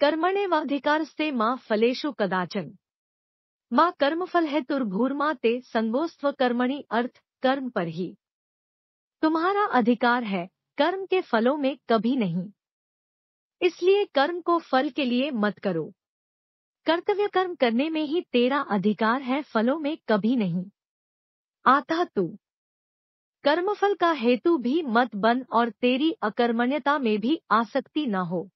कर्मणे अधिकार से माँ फलेशु कदाचन माँ कर्मफल है तुर्भूर्मा ते संगोस्व कर्मणि अर्थ कर्म पर ही तुम्हारा अधिकार है कर्म के फलों में कभी नहीं इसलिए कर्म को फल के लिए मत करो कर्तव्य कर्म करने में ही तेरा अधिकार है फलों में कभी नहीं आता तू कर्मफल का हेतु भी मत बन और तेरी अकर्मण्यता में भी आसक्ति न हो